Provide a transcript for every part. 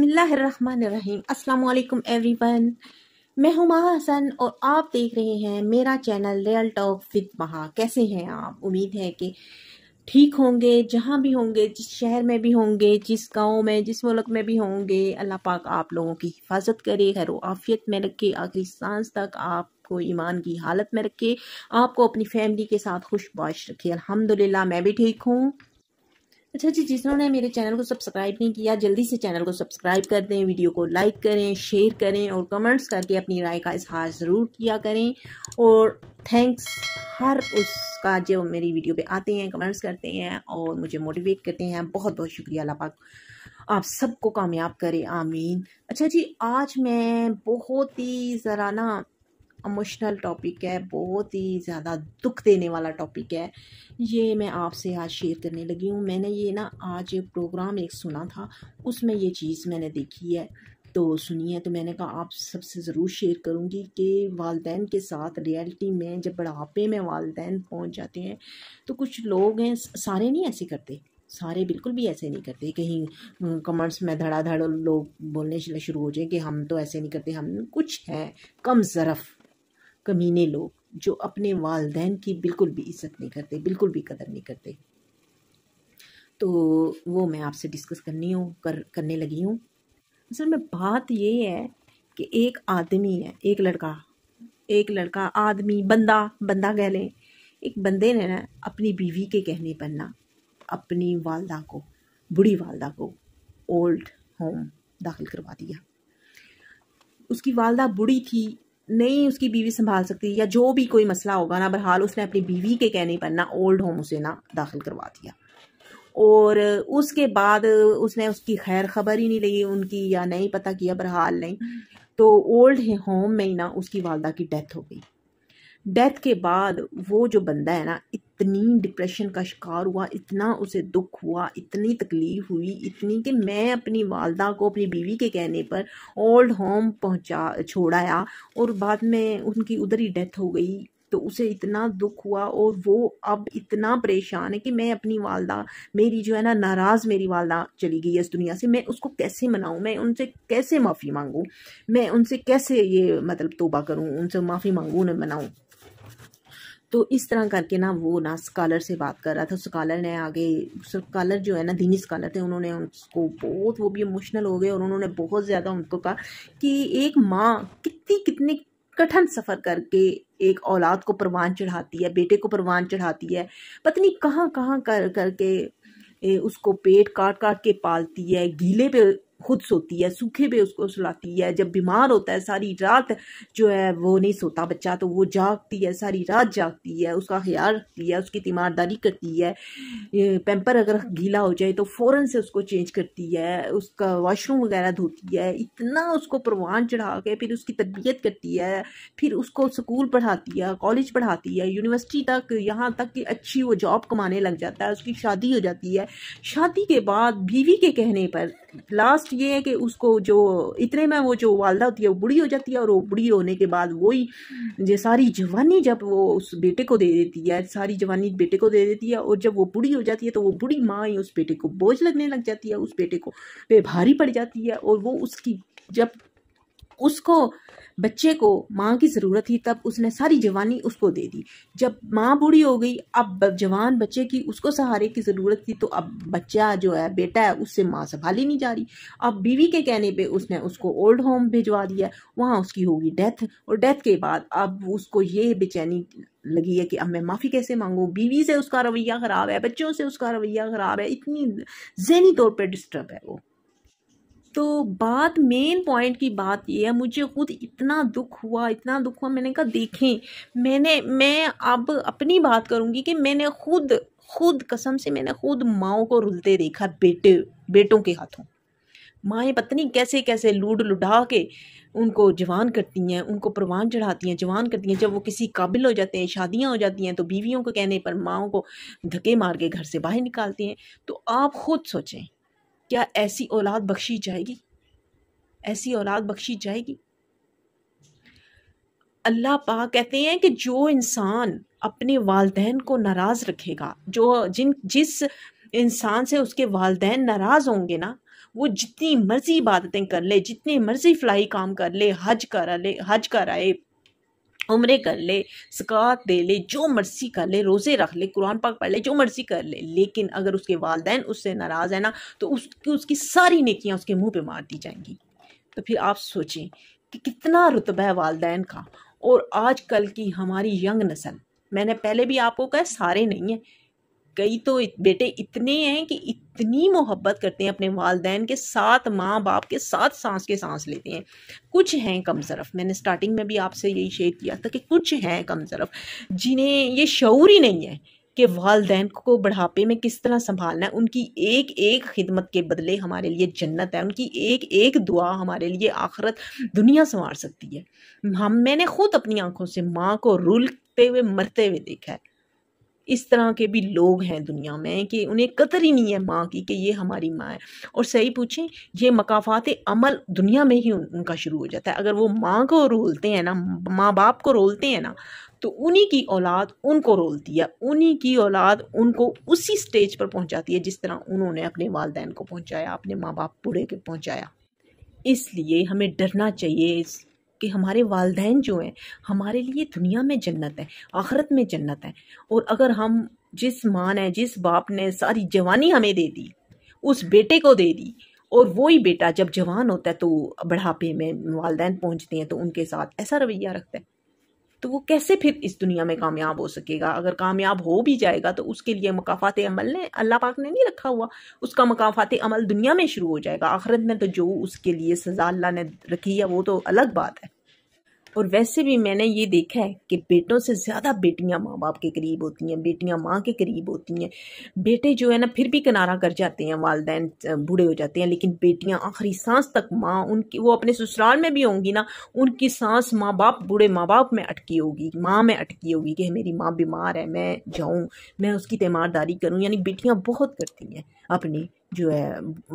बिसमीम् every one मैं हूं महा हसन और आप देख रहे हैं मेरा चैनल रियल टॉक विद महा कैसे हैं आप उम्मीद है कि ठीक होंगे जहां भी होंगे जिस शहर में भी होंगे जिस गांव में जिस मुल्क में भी होंगे अल्लाह पाक आप लोगों की हिफाजत करे खैर आफियत में रखे आखिरी सांस तक आप आपको ईमान की हालत में रखे आपको अपनी फैमिली के साथ खुशबाश रखे अल्हम्दुलिल्लाह मैं भी ठीक हूँ अच्छा जी जिन्होंने मेरे चैनल को सब्सक्राइब नहीं किया जल्दी से चैनल को सब्सक्राइब कर दें वीडियो को लाइक करें शेयर करें और कमेंट्स करके अपनी राय का इजहार ज़रूर किया करें और थैंक्स हर उसका जो मेरी वीडियो पे आते हैं कमेंट्स करते हैं और मुझे मोटिवेट करते हैं बहुत बहुत शुक्रिया अल्लाह पाक आप सबको कामयाब करें आमीन अच्छा जी आज मैं बहुत ही ज़रा ना इमोशनल टॉपिक है बहुत ही ज़्यादा दुख देने वाला टॉपिक है ये मैं आपसे आज शेयर करने लगी हूँ मैंने ये ना आज प्रोग्राम एक सुना था उसमें ये चीज़ मैंने देखी है तो सुनी है तो मैंने कहा आप सबसे ज़रूर शेयर करूँगी कि वालदेन के साथ रियलिटी में जब बढ़ापे में वालदेन पहुँच जाते हैं तो कुछ लोग हैं सारे नहीं ऐसे करते सारे बिल्कुल भी ऐसे नहीं करते कहीं कमेंट्स में धड़ाधड़ लोग बोलने शुरू हो जाए कि हम तो ऐसे नहीं करते हम कुछ हैं कम ज़रफ़ कमीने लोग जो अपने वालदेन की बिल्कुल भी इज्जत नहीं करते बिल्कुल भी कदर नहीं करते तो वो मैं आपसे डिस्कस करनी हूँ कर करने लगी हूँ असल में बात ये है कि एक आदमी है एक लड़का एक लड़का आदमी बंदा बंदा कह लें एक बंदे ने ना अपनी बीवी के कहने पर ना अपनी वालदा को बूढ़ी वालदा को ओल्ड होम दाखिल करवा दिया उसकी वालदा बूढ़ी थी नहीं उसकी बीवी संभाल सकती या जो भी कोई मसला होगा ना बहरहाल उसने अपनी बीवी के कहने पर ना ओल्ड होम उसे ना दाखिल करवा दिया और उसके बाद उसने उसकी खैर खबर ही नहीं ली उनकी या नहीं पता किया बहरहाल नहीं हम्म। तो ओल्ड होम में ही ना उसकी वालदा की डेथ हो गई डेथ के बाद वो जो बंदा है ना इतनी डिप्रेशन का शिकार हुआ इतना उसे दुख हुआ इतनी तकलीफ़ हुई इतनी कि मैं अपनी वालदा को अपनी बीवी के कहने पर ओल्ड होम पहुंचा छोड़ाया और बाद में उनकी उधर ही डेथ हो गई तो उसे इतना दुख हुआ और वो अब इतना परेशान है कि मैं अपनी वालदा मेरी जो है ना नाराज़ मेरी वालदा चली गई है इस दुनिया से मैं उसको कैसे मनाऊँ मैं उनसे कैसे माफ़ी मांगूँ मैं उनसे कैसे ये मतलब तोबा करूँ उनसे माफ़ी मांगूँ उन्हें मनाऊँ तो इस तरह करके ना वो ना स्कॉलर से बात कर रहा था स्कॉलर ने आगे स्कॉलर जो है ना दीनी स्कॉलर थे उन्होंने उसको बहुत वो भी इमोशनल हो गए और उन्होंने बहुत ज़्यादा उनको कहा कि एक माँ कितनी कितनी कठिन सफ़र करके एक औलाद को परवान चढ़ाती है बेटे को परवान चढ़ाती है पत्नी कहाँ कहाँ कर करके उसको पेट काट काट के पालती है गीले पे खुद सोती है सूखे पे उसको सुलाती है जब बीमार होता है सारी रात जो है वो नहीं सोता बच्चा तो वो जागती है सारी रात जागती है उसका ख्याल रखती है उसकी तीमारदारी करती है पैम्पर अगर गीला हो जाए तो फ़ौरन से उसको चेंज करती है उसका वॉशरूम वगैरह धोती है इतना उसको परवान चढ़ा के फिर उसकी तरबियत करती है फिर उसको स्कूल पढ़ाती है कॉलेज पढ़ाती है यूनिवर्सिटी तक यहाँ तक कि अच्छी वो जॉब कमाने लग जाता है उसकी शादी हो जाती है शादी के बाद बीवी के कहने पर लास्ट ये है कि उसको जो इतने में वो जो वालदा होती है वो बूढ़ी हो जाती है और वो बुढ़ी होने के बाद वही जो सारी जवानी जब वो उस बेटे को दे देती है सारी जवानी बेटे को दे देती है और जब वो बूढ़ी हो जाती है तो वो बुढ़ी माँ ही उस बेटे को बोझ लगने लग जाती है उस बेटे को पे भारी पड़ जाती है और वो उसकी जब उसको बच्चे को माँ की ज़रूरत थी तब उसने सारी जवानी उसको दे दी जब माँ बूढ़ी हो गई अब जवान बच्चे की उसको सहारे की ज़रूरत थी तो अब बच्चा जो है बेटा है उससे माँ संभाली नहीं जा रही अब बीवी के कहने पे उसने उसको ओल्ड होम भिजवा दिया वहाँ उसकी होगी डेथ और डेथ के बाद अब उसको ये बेचैनी लगी है कि अब मैं माफ़ी कैसे मांगूँ बीवी से उसका रवैया ख़राब है बच्चों से उसका रवैया ख़राब है इतनी जहनी तौर पर डिस्टर्ब है वो तो बात मेन पॉइंट की बात ये है मुझे खुद इतना दुख हुआ इतना दुख हुआ मैंने कहा देखें मैंने मैं अब अपनी बात करूँगी कि मैंने खुद खुद कसम से मैंने खुद माओ को रुलते देखा बेटे बेटों के हाथों माएँ पत्नी कैसे कैसे लूड लुढ़ा के उनको जवान करती हैं उनको परवान चढ़ाती हैं जवान करती हैं जब वो किसी काबिल हो जाते हैं शादियां हो जाती हैं तो बीवियों को कहने पर माओ को धके मार के घर से बाहर निकालती हैं तो आप खुद सोचें क्या ऐसी औलाद बख्शी जाएगी ऐसी औलाद बख्शी जाएगी अल्लाह पाक कहते हैं कि जो इंसान अपने वालदेन को नाराज़ रखेगा जो जिन जिस इंसान से उसके वालदेन नाराज़ होंगे ना वो जितनी मर्ज़ी इबादतें कर ले जितनी मर्ज़ी फ्लाई काम कर ले हज कर ले हज कर आए उम्रे कर ले सकात दे ले जो मर्जी कर ले रोज़े रख ले कुरान पाक पढ़ ले जो मर्जी कर ले लेकिन अगर उसके वालदेन उससे नाराज़ है ना तो उसकी उसकी सारी नेकियाँ उसके मुंह पे मार दी जाएंगी तो फिर आप सोचें कि कितना रुतबा है वालदेन का और आज कल की हमारी यंग नस्ल मैंने पहले भी आपको कहा सारे नहीं हैं कई तो बेटे इतने हैं कि इतनी मोहब्बत करते हैं अपने वालदेन के साथ माँ बाप के साथ सांस के सांस लेते हैं कुछ हैं कम ज़रफ मैंने स्टार्टिंग में भी आपसे यही शेयर किया था कि कुछ हैं कम ज़रफ जिन्हें ये शूर ही नहीं है कि वालदेन को बढ़ापे में किस तरह संभालना है उनकी एक एक खिदमत के बदले हमारे लिए जन्नत है उनकी एक एक दुआ हमारे लिए आखरत दुनिया संवार सकती है हम मैंने खुद अपनी आंखों से माँ को रुलते हुए मरते हुए देखा है इस तरह के भी लोग हैं दुनिया में कि उन्हें कतर ही नहीं है माँ की कि ये हमारी माँ है और सही पूछें ये मकाफात अमल दुनिया में ही उन, उनका शुरू हो जाता है अगर वो माँ को रोलते हैं ना माँ बाप को रोलते हैं ना तो उन्हीं की औलाद उनको रोलती है उन्हीं की औलाद उनको उसी स्टेज पर पहुँचाती है जिस तरह उन्होंने अपने वालदेन को पहुँचाया अपने माँ बाप बूढ़े के पहुँचाया इसलिए हमें डरना चाहिए इस कि हमारे वालदेन जो हैं हमारे लिए दुनिया में जन्नत है आखरत में जन्नत है और अगर हम जिस माँ ने जिस बाप ने सारी जवानी हमें दे दी उस बेटे को दे दी और वही बेटा जब जवान होता है तो बढ़ापे में वालदेन पहुँचते हैं तो उनके साथ ऐसा रवैया रखता है तो वो कैसे फिर इस दुनिया में कामयाब हो सकेगा अगर कामयाब हो भी जाएगा तो उसके लिए मकाफात अमल ने अल्लाह पाक ने नहीं रखा हुआ उसका मकाफात अमल दुनिया में शुरू हो जाएगा आखिरत में तो जो उसके लिए सज़ा अल्लाह ने रखी है वो तो अलग बात है और वैसे भी मैंने ये देखा है कि बेटों से ज़्यादा बेटियां माँ बाप के करीब होती हैं बेटियां माँ के करीब होती हैं बेटे जो है ना फिर भी किनारा कर जाते हैं वालदेन बूढ़े हो जाते हैं लेकिन बेटियां आखिरी सांस तक माँ उनकी वो अपने ससुराल में भी होंगी ना उनकी सांस माँ बाप बूढ़े माँ बाप में अटकी होगी माँ में अटकी होगी कि मेरी माँ बीमार है मैं जाऊँ मैं उसकी तीमारदारी करूँ यानी बेटियाँ बहुत करती हैं अपनी जो है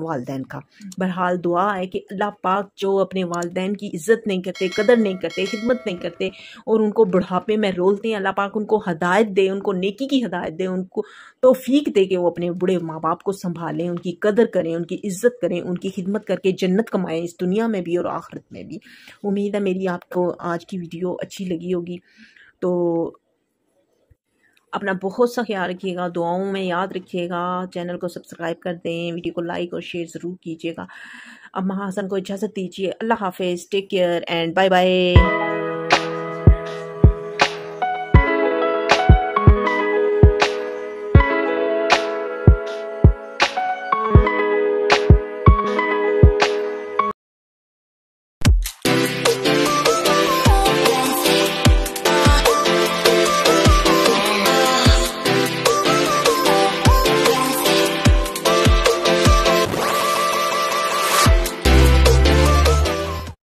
वालदेन का बहरहाल दुआ है कि अल्लाह पाक जो अपने वालदेन की इज़्ज़त नहीं करते कदर नहीं करते खिदमत नहीं करते और उनको बुढ़ापे में रोलते हैं अल्लाह पाक उनको हदायत दे उनको नेकी की हदायत दे उनको तोफ़ीक दे कि वो अपने बूढ़े माँ बाप को संभालें उनकी कदर करें उनकी इज़्ज़त करें उनकी खिदमत करके जन्नत कमाएँ इस दुनिया में भी और आखिरत में भी उम्मीद है मेरी आपको आज की वीडियो अच्छी लगी होगी तो अपना बहुत सा ख्याल रखिएगा दुआओं में याद रखिएगा चैनल को सब्सक्राइब कर दें वीडियो को लाइक और शेयर ज़रूर कीजिएगा अब महासन को इजाज़त दीजिए अल्लाह हाफिज़ take care and bye bye